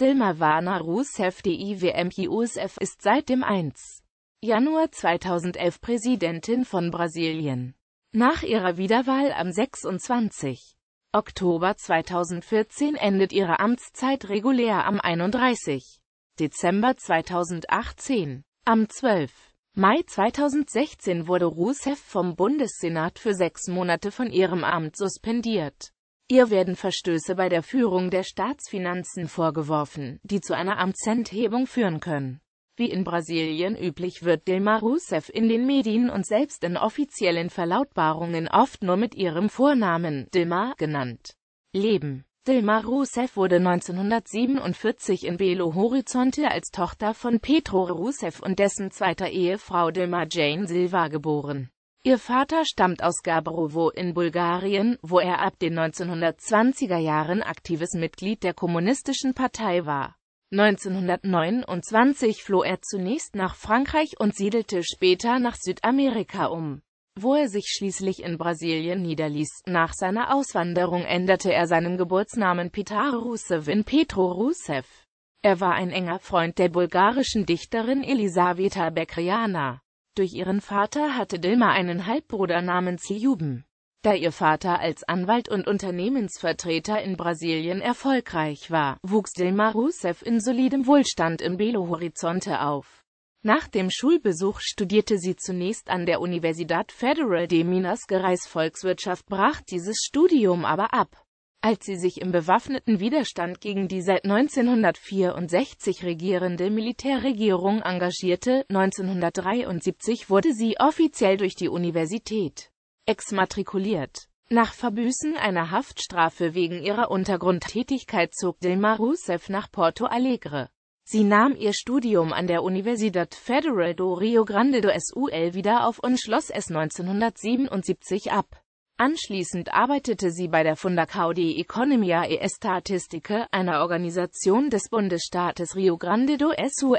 Dilma Dilmavana Rousseff DIWMJUSF ist seit dem 1. Januar 2011 Präsidentin von Brasilien. Nach ihrer Wiederwahl am 26. Oktober 2014 endet ihre Amtszeit regulär am 31. Dezember 2018. Am 12. Mai 2016 wurde Rousseff vom Bundessenat für sechs Monate von ihrem Amt suspendiert. Ihr werden Verstöße bei der Führung der Staatsfinanzen vorgeworfen, die zu einer Amtsenthebung führen können. Wie in Brasilien üblich wird Dilma Rousseff in den Medien und selbst in offiziellen Verlautbarungen oft nur mit ihrem Vornamen Dilma genannt. Leben Dilma Rousseff wurde 1947 in Belo Horizonte als Tochter von Pedro Rousseff und dessen zweiter Ehefrau Dilma Jane Silva geboren Ihr Vater stammt aus Gabrovo in Bulgarien, wo er ab den 1920er Jahren aktives Mitglied der Kommunistischen Partei war. 1929 floh er zunächst nach Frankreich und siedelte später nach Südamerika um, wo er sich schließlich in Brasilien niederließ. Nach seiner Auswanderung änderte er seinen Geburtsnamen Petar Rusev in Petro Rusev. Er war ein enger Freund der bulgarischen Dichterin Elisaveta Bekriana. Durch ihren Vater hatte Dilma einen Halbbruder namens Ljuben. Da ihr Vater als Anwalt und Unternehmensvertreter in Brasilien erfolgreich war, wuchs Dilma Rousseff in solidem Wohlstand in Belo Horizonte auf. Nach dem Schulbesuch studierte sie zunächst an der Universidad Federal de Minas Gerais Volkswirtschaft, brach dieses Studium aber ab als sie sich im bewaffneten Widerstand gegen die seit 1964 regierende Militärregierung engagierte. 1973 wurde sie offiziell durch die Universität exmatrikuliert. Nach Verbüßen einer Haftstrafe wegen ihrer Untergrundtätigkeit zog Dilma Rousseff nach Porto Alegre. Sie nahm ihr Studium an der Universidad Federal do Rio Grande do Sul wieder auf und schloss es 1977 ab. Anschließend arbeitete sie bei der Fundação de Economia e Estatística, einer Organisation des Bundesstaates Rio Grande do Sul.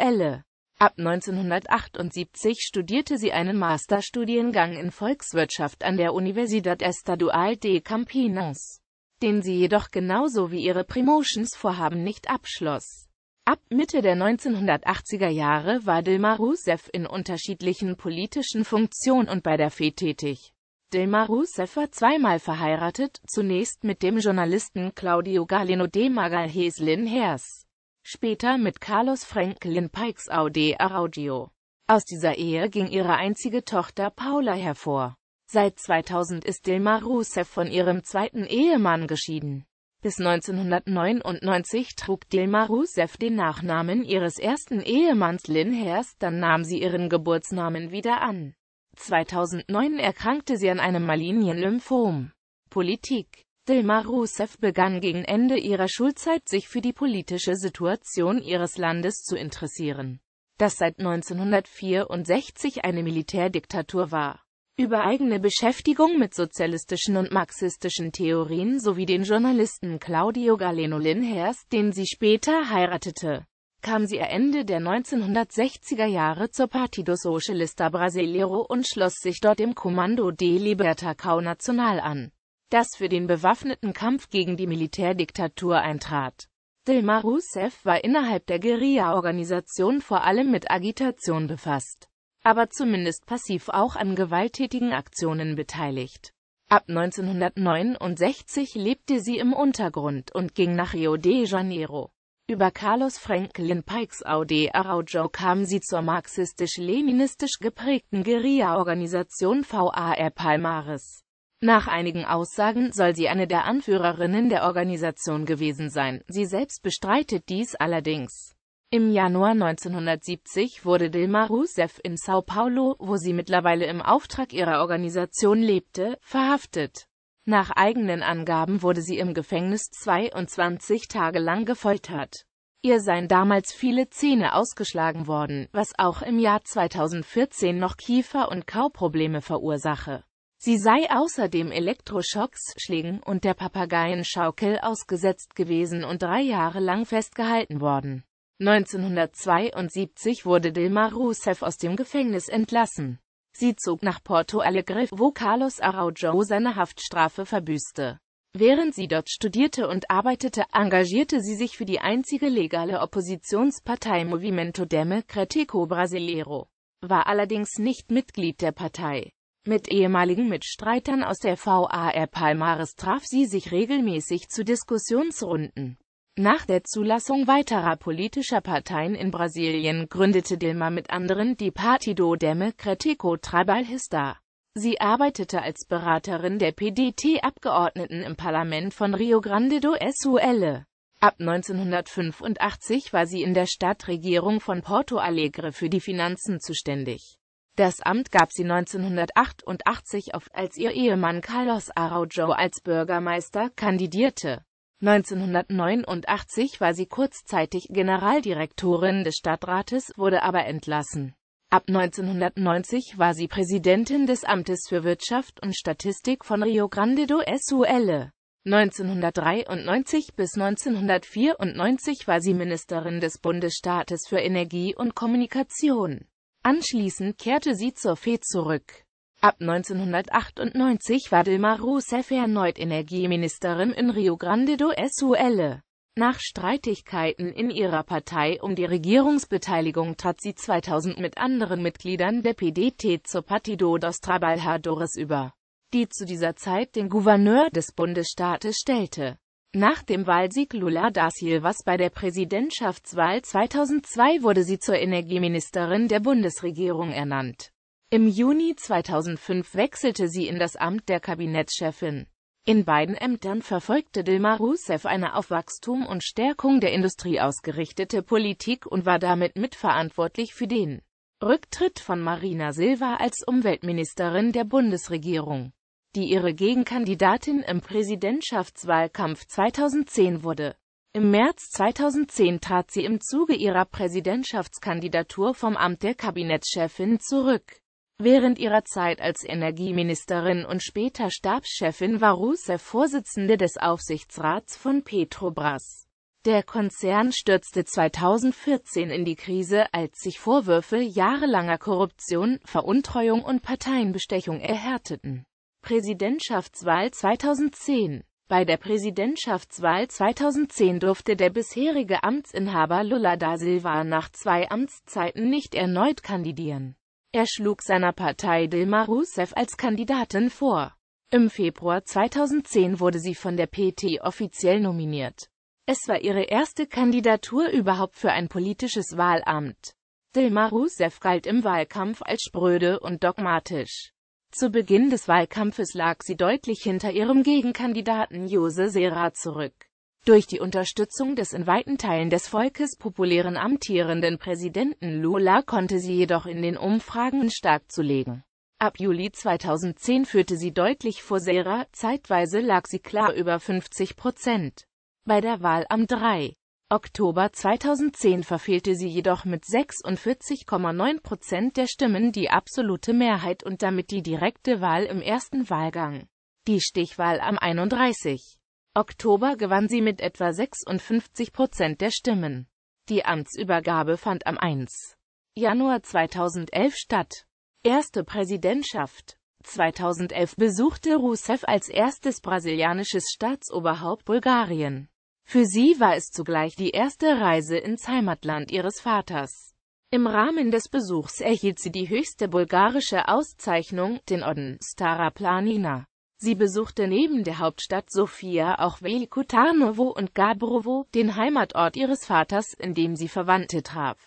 Ab 1978 studierte sie einen Masterstudiengang in Volkswirtschaft an der Universidad Estadual de Campinas, den sie jedoch genauso wie ihre Promotionsvorhaben nicht abschloss. Ab Mitte der 1980er Jahre war Dilma Rousseff in unterschiedlichen politischen Funktionen und bei der FED tätig. Dilma Rousseff war zweimal verheiratet, zunächst mit dem Journalisten Claudio Galeno de Magalhães Hers, später mit Carlos Franklin Pikes Aude Araudio. Aus dieser Ehe ging ihre einzige Tochter Paula hervor. Seit 2000 ist Dilma Rousseff von ihrem zweiten Ehemann geschieden. Bis 1999 trug Dilma Rousseff den Nachnamen ihres ersten Ehemanns Lynn Hers, dann nahm sie ihren Geburtsnamen wieder an. 2009 erkrankte sie an einem malignen Lymphom. Politik Dilma Rousseff begann gegen Ende ihrer Schulzeit sich für die politische Situation ihres Landes zu interessieren, das seit 1964 eine Militärdiktatur war. Über eigene Beschäftigung mit sozialistischen und marxistischen Theorien sowie den Journalisten Claudio Galeno Linhers, den sie später heiratete, kam sie Ende der 1960er Jahre zur Partido Socialista Brasileiro und schloss sich dort dem Comando de Libertacão Nacional an, das für den bewaffneten Kampf gegen die Militärdiktatur eintrat. Dilma Rousseff war innerhalb der Guerilla-Organisation vor allem mit Agitation befasst, aber zumindest passiv auch an gewalttätigen Aktionen beteiligt. Ab 1969 lebte sie im Untergrund und ging nach Rio de Janeiro. Über Carlos Franklin Pikes Audi Araujo kam sie zur marxistisch-leninistisch geprägten Guerilla-Organisation VAR Palmares. Nach einigen Aussagen soll sie eine der Anführerinnen der Organisation gewesen sein, sie selbst bestreitet dies allerdings. Im Januar 1970 wurde Dilma Rousseff in São Paulo, wo sie mittlerweile im Auftrag ihrer Organisation lebte, verhaftet. Nach eigenen Angaben wurde sie im Gefängnis 22 Tage lang gefoltert. Ihr seien damals viele Zähne ausgeschlagen worden, was auch im Jahr 2014 noch Kiefer- und Kauprobleme verursache. Sie sei außerdem Elektroschocks, Schlägen und der Papageienschaukel ausgesetzt gewesen und drei Jahre lang festgehalten worden. 1972 wurde Dilma Rousseff aus dem Gefängnis entlassen. Sie zog nach Porto Alegre, wo Carlos Araujo seine Haftstrafe verbüßte. Während sie dort studierte und arbeitete, engagierte sie sich für die einzige legale Oppositionspartei Movimento Democrático Brasileiro, war allerdings nicht Mitglied der Partei. Mit ehemaligen Mitstreitern aus der VAR Palmares traf sie sich regelmäßig zu Diskussionsrunden. Nach der Zulassung weiterer politischer Parteien in Brasilien gründete Dilma mit anderen die Partido Democrático Trabalhista. Sie arbeitete als Beraterin der PDT-Abgeordneten im Parlament von Rio Grande do Sul. Ab 1985 war sie in der Stadtregierung von Porto Alegre für die Finanzen zuständig. Das Amt gab sie 1988 auf, als ihr Ehemann Carlos Araujo als Bürgermeister kandidierte. 1989 war sie kurzzeitig Generaldirektorin des Stadtrates, wurde aber entlassen. Ab 1990 war sie Präsidentin des Amtes für Wirtschaft und Statistik von Rio Grande do Sul. 1993 bis 1994 war sie Ministerin des Bundesstaates für Energie und Kommunikation. Anschließend kehrte sie zur FE zurück. Ab 1998 war Dilma Rousseff erneut Energieministerin in Rio Grande do Sul. Nach Streitigkeiten in ihrer Partei um die Regierungsbeteiligung trat sie 2000 mit anderen Mitgliedern der PDT zur Partido dos Trabalhadores über, die zu dieser Zeit den Gouverneur des Bundesstaates stellte. Nach dem Wahlsieg Lula da Silvas bei der Präsidentschaftswahl 2002 wurde sie zur Energieministerin der Bundesregierung ernannt. Im Juni 2005 wechselte sie in das Amt der Kabinettschefin. In beiden Ämtern verfolgte Dilma Rousseff eine auf Wachstum und Stärkung der Industrie ausgerichtete Politik und war damit mitverantwortlich für den Rücktritt von Marina Silva als Umweltministerin der Bundesregierung, die ihre Gegenkandidatin im Präsidentschaftswahlkampf 2010 wurde. Im März 2010 trat sie im Zuge ihrer Präsidentschaftskandidatur vom Amt der Kabinettschefin zurück. Während ihrer Zeit als Energieministerin und später Stabschefin war Rousseff Vorsitzende des Aufsichtsrats von Petrobras. Der Konzern stürzte 2014 in die Krise, als sich Vorwürfe jahrelanger Korruption, Veruntreuung und Parteienbestechung erhärteten. Präsidentschaftswahl 2010 Bei der Präsidentschaftswahl 2010 durfte der bisherige Amtsinhaber Lula da Silva nach zwei Amtszeiten nicht erneut kandidieren. Er schlug seiner Partei Dilma Rousseff als Kandidatin vor. Im Februar 2010 wurde sie von der PT offiziell nominiert. Es war ihre erste Kandidatur überhaupt für ein politisches Wahlamt. Dilma Rousseff galt im Wahlkampf als spröde und dogmatisch. Zu Beginn des Wahlkampfes lag sie deutlich hinter ihrem Gegenkandidaten Jose Serra zurück. Durch die Unterstützung des in weiten Teilen des Volkes populären amtierenden Präsidenten Lula konnte sie jedoch in den Umfragen stark zulegen. Ab Juli 2010 führte sie deutlich vor Serra, zeitweise lag sie klar über 50 Prozent. Bei der Wahl am 3. Oktober 2010 verfehlte sie jedoch mit 46,9 Prozent der Stimmen die absolute Mehrheit und damit die direkte Wahl im ersten Wahlgang. Die Stichwahl am 31. Oktober gewann sie mit etwa 56 Prozent der Stimmen. Die Amtsübergabe fand am 1. Januar 2011 statt. Erste Präsidentschaft 2011 besuchte Rousseff als erstes brasilianisches Staatsoberhaupt Bulgarien. Für sie war es zugleich die erste Reise ins Heimatland ihres Vaters. Im Rahmen des Besuchs erhielt sie die höchste bulgarische Auszeichnung, den Orden Stara Planina. Sie besuchte neben der Hauptstadt Sofia auch Velikoutarnowo und Gabrovo, den Heimatort ihres Vaters, in dem sie Verwandte traf.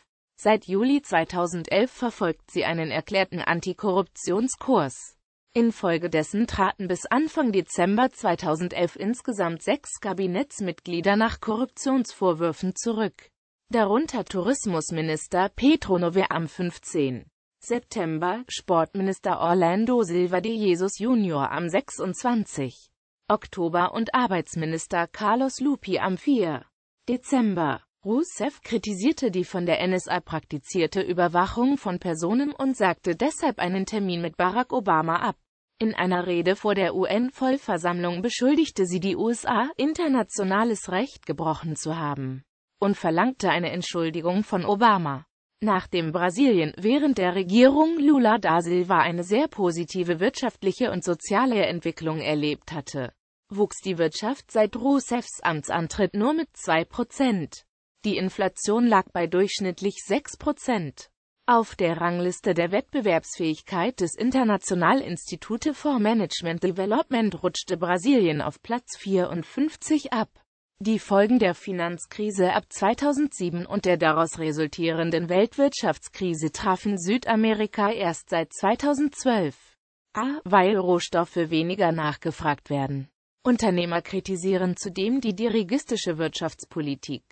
Seit Juli 2011 verfolgt sie einen erklärten Antikorruptionskurs. Infolgedessen traten bis Anfang Dezember 2011 insgesamt sechs Kabinettsmitglieder nach Korruptionsvorwürfen zurück, darunter Tourismusminister Petro Nowé am 15. September, Sportminister Orlando Silva de Jesus Jr. am 26. Oktober und Arbeitsminister Carlos Lupi am 4. Dezember. Rousseff kritisierte die von der NSA praktizierte Überwachung von Personen und sagte deshalb einen Termin mit Barack Obama ab. In einer Rede vor der UN-Vollversammlung beschuldigte sie die USA, internationales Recht gebrochen zu haben und verlangte eine Entschuldigung von Obama. Nachdem Brasilien während der Regierung Lula da Silva eine sehr positive wirtschaftliche und soziale Entwicklung erlebt hatte, wuchs die Wirtschaft seit Rousseffs Amtsantritt nur mit 2%. Die Inflation lag bei durchschnittlich 6%. Auf der Rangliste der Wettbewerbsfähigkeit des International Institute for Management Development rutschte Brasilien auf Platz 54 ab. Die Folgen der Finanzkrise ab 2007 und der daraus resultierenden Weltwirtschaftskrise trafen Südamerika erst seit 2012. A, weil Rohstoffe weniger nachgefragt werden. Unternehmer kritisieren zudem die dirigistische Wirtschaftspolitik.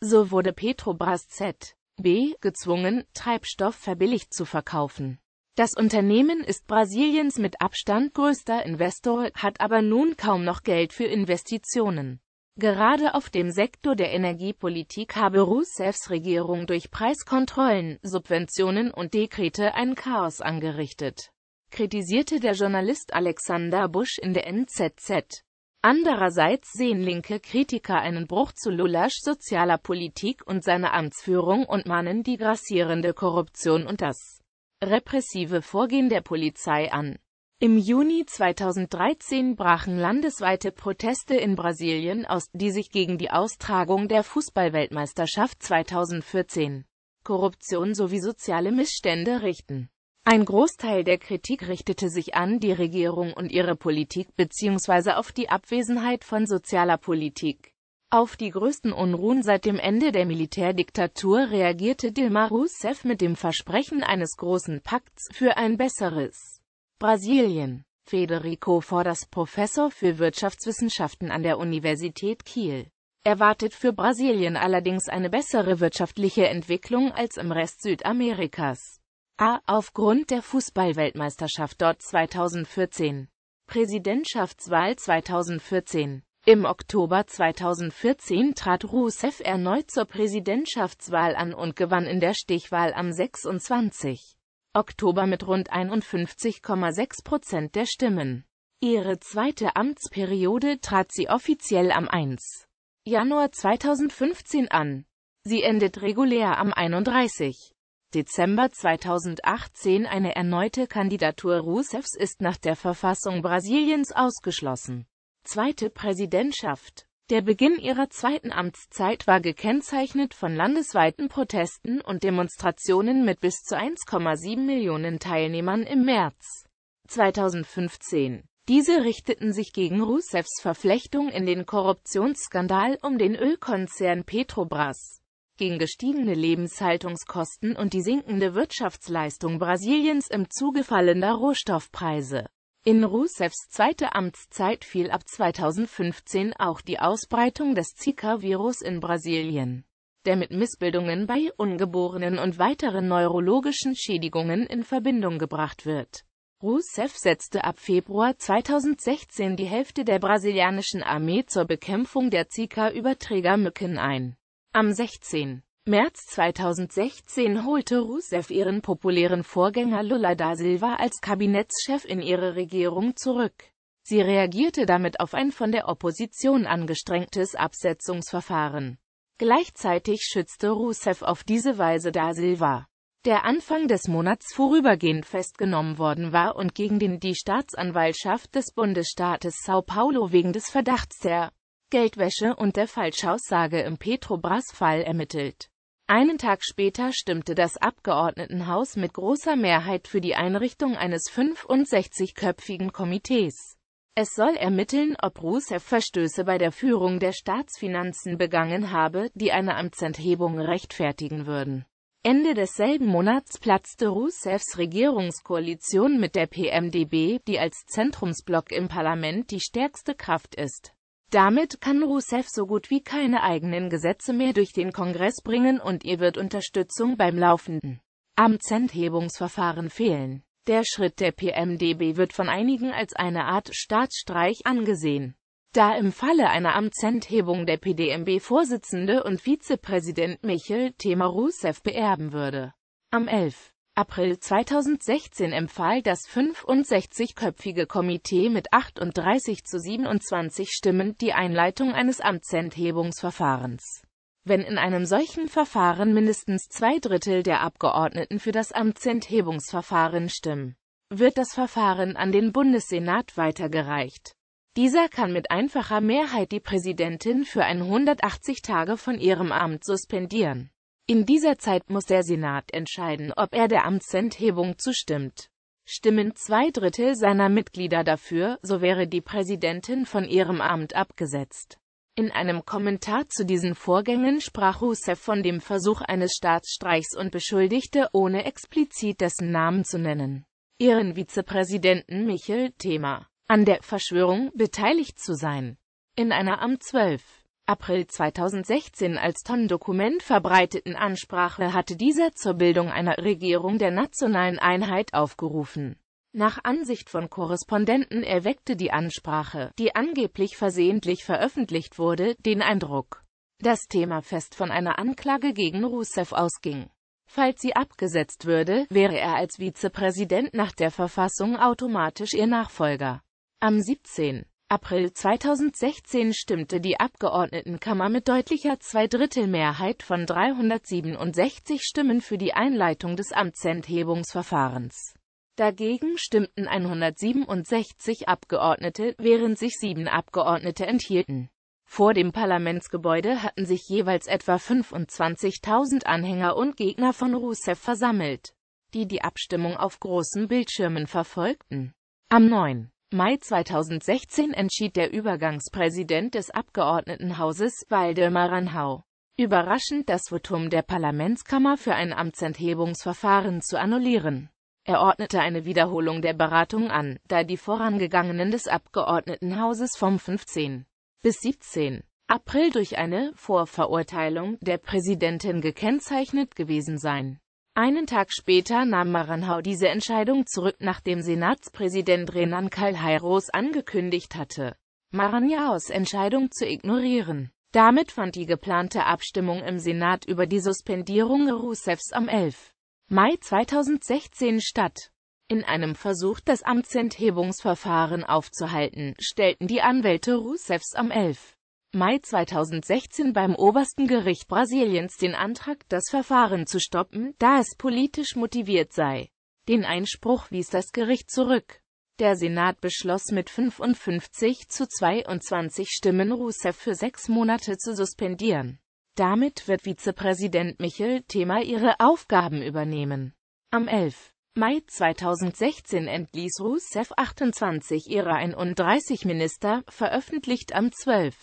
So wurde Petrobras Z. B. gezwungen, Treibstoff verbilligt zu verkaufen. Das Unternehmen ist Brasiliens mit Abstand größter Investor, hat aber nun kaum noch Geld für Investitionen. Gerade auf dem Sektor der Energiepolitik habe Rousseffs Regierung durch Preiskontrollen, Subventionen und Dekrete ein Chaos angerichtet, kritisierte der Journalist Alexander Busch in der NZZ. Andererseits sehen linke Kritiker einen Bruch zu Lulasch sozialer Politik und seiner Amtsführung und mahnen die grassierende Korruption und das repressive Vorgehen der Polizei an. Im Juni 2013 brachen landesweite Proteste in Brasilien aus, die sich gegen die Austragung der Fußballweltmeisterschaft 2014, Korruption sowie soziale Missstände richten. Ein Großteil der Kritik richtete sich an die Regierung und ihre Politik bzw. auf die Abwesenheit von sozialer Politik. Auf die größten Unruhen seit dem Ende der Militärdiktatur reagierte Dilma Rousseff mit dem Versprechen eines großen Pakts für ein besseres Brasilien Federico Fordas Professor für Wirtschaftswissenschaften an der Universität Kiel erwartet für Brasilien allerdings eine bessere wirtschaftliche Entwicklung als im Rest Südamerikas. A. Aufgrund der Fußballweltmeisterschaft dort 2014, Präsidentschaftswahl 2014 im Oktober 2014 trat Rousseff erneut zur Präsidentschaftswahl an und gewann in der Stichwahl am 26. Oktober mit rund 51,6 Prozent der Stimmen. Ihre zweite Amtsperiode trat sie offiziell am 1. Januar 2015 an. Sie endet regulär am 31. Dezember 2018 eine erneute Kandidatur Rousseffs ist nach der Verfassung Brasiliens ausgeschlossen. Zweite Präsidentschaft der Beginn ihrer zweiten Amtszeit war gekennzeichnet von landesweiten Protesten und Demonstrationen mit bis zu 1,7 Millionen Teilnehmern im März 2015. Diese richteten sich gegen Rousseffs Verflechtung in den Korruptionsskandal um den Ölkonzern Petrobras, gegen gestiegene Lebenshaltungskosten und die sinkende Wirtschaftsleistung Brasiliens im Zuge fallender Rohstoffpreise in Rusevs zweite Amtszeit fiel ab 2015 auch die Ausbreitung des Zika-Virus in Brasilien, der mit Missbildungen bei Ungeborenen und weiteren neurologischen Schädigungen in Verbindung gebracht wird. Rousseff setzte ab Februar 2016 die Hälfte der brasilianischen Armee zur Bekämpfung der Zika-Überträgermücken ein. Am 16. März 2016 holte Rousseff ihren populären Vorgänger Lula da Silva als Kabinettschef in ihre Regierung zurück. Sie reagierte damit auf ein von der Opposition angestrengtes Absetzungsverfahren. Gleichzeitig schützte Rousseff auf diese Weise da Silva, der Anfang des Monats vorübergehend festgenommen worden war und gegen den die Staatsanwaltschaft des Bundesstaates Sao Paulo wegen des Verdachts der Geldwäsche und der Falschaussage im Petrobras-Fall ermittelt. Einen Tag später stimmte das Abgeordnetenhaus mit großer Mehrheit für die Einrichtung eines 65-köpfigen Komitees. Es soll ermitteln, ob Rousseff Verstöße bei der Führung der Staatsfinanzen begangen habe, die eine Amtsenthebung rechtfertigen würden. Ende desselben Monats platzte Rousseffs Regierungskoalition mit der PMDB, die als Zentrumsblock im Parlament die stärkste Kraft ist. Damit kann Rousseff so gut wie keine eigenen Gesetze mehr durch den Kongress bringen und ihr wird Unterstützung beim laufenden Amtsenthebungsverfahren fehlen. Der Schritt der PMDB wird von einigen als eine Art Staatsstreich angesehen. Da im Falle einer Amtsenthebung der PDMB-Vorsitzende und Vizepräsident Michel Thema Rousseff beerben würde. Am 11. April 2016 empfahl das 65-köpfige Komitee mit 38 zu 27 Stimmen die Einleitung eines Amtsenthebungsverfahrens. Wenn in einem solchen Verfahren mindestens zwei Drittel der Abgeordneten für das Amtsenthebungsverfahren stimmen, wird das Verfahren an den Bundessenat weitergereicht. Dieser kann mit einfacher Mehrheit die Präsidentin für 180 Tage von ihrem Amt suspendieren. In dieser Zeit muss der Senat entscheiden, ob er der Amtsenthebung zustimmt. Stimmen zwei Drittel seiner Mitglieder dafür, so wäre die Präsidentin von ihrem Amt abgesetzt. In einem Kommentar zu diesen Vorgängen sprach Rousseff von dem Versuch eines Staatsstreichs und beschuldigte, ohne explizit dessen Namen zu nennen, ihren Vizepräsidenten Michel Thema an der Verschwörung beteiligt zu sein. In einer Amt 12. April 2016 als Tondokument verbreiteten Ansprache hatte dieser zur Bildung einer Regierung der nationalen Einheit aufgerufen. Nach Ansicht von Korrespondenten erweckte die Ansprache, die angeblich versehentlich veröffentlicht wurde, den Eindruck, dass Thema fest von einer Anklage gegen Rousseff ausging. Falls sie abgesetzt würde, wäre er als Vizepräsident nach der Verfassung automatisch ihr Nachfolger. Am 17. April 2016 stimmte die Abgeordnetenkammer mit deutlicher Zweidrittelmehrheit von 367 Stimmen für die Einleitung des Amtsenthebungsverfahrens. Dagegen stimmten 167 Abgeordnete, während sich sieben Abgeordnete enthielten. Vor dem Parlamentsgebäude hatten sich jeweils etwa 25.000 Anhänger und Gegner von Rousseff versammelt, die die Abstimmung auf großen Bildschirmen verfolgten. Am 9. Mai 2016 entschied der Übergangspräsident des Abgeordnetenhauses, Waldemar Ranhau, überraschend das Votum der Parlamentskammer für ein Amtsenthebungsverfahren zu annullieren. Er ordnete eine Wiederholung der Beratung an, da die vorangegangenen des Abgeordnetenhauses vom 15 bis 17 April durch eine Vorverurteilung der Präsidentin gekennzeichnet gewesen seien einen Tag später nahm Maranhau diese Entscheidung zurück, nachdem Senatspräsident Renan Calheiros angekündigt hatte, Maranhaus Entscheidung zu ignorieren. Damit fand die geplante Abstimmung im Senat über die Suspendierung Rousseffs am 11. Mai 2016 statt. In einem Versuch, das Amtsenthebungsverfahren aufzuhalten, stellten die Anwälte Rousseffs am 11. Mai 2016 beim obersten Gericht Brasiliens den Antrag, das Verfahren zu stoppen, da es politisch motiviert sei. Den Einspruch wies das Gericht zurück. Der Senat beschloss mit 55 zu 22 Stimmen Rousseff für sechs Monate zu suspendieren. Damit wird Vizepräsident Michel Thema ihre Aufgaben übernehmen. Am 11. Mai 2016 entließ Rousseff 28 ihrer 31 Minister, veröffentlicht am 12.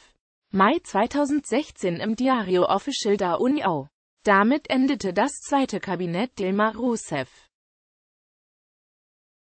Mai 2016 im Diario Official da União. Damit endete das zweite Kabinett Dilma Rousseff.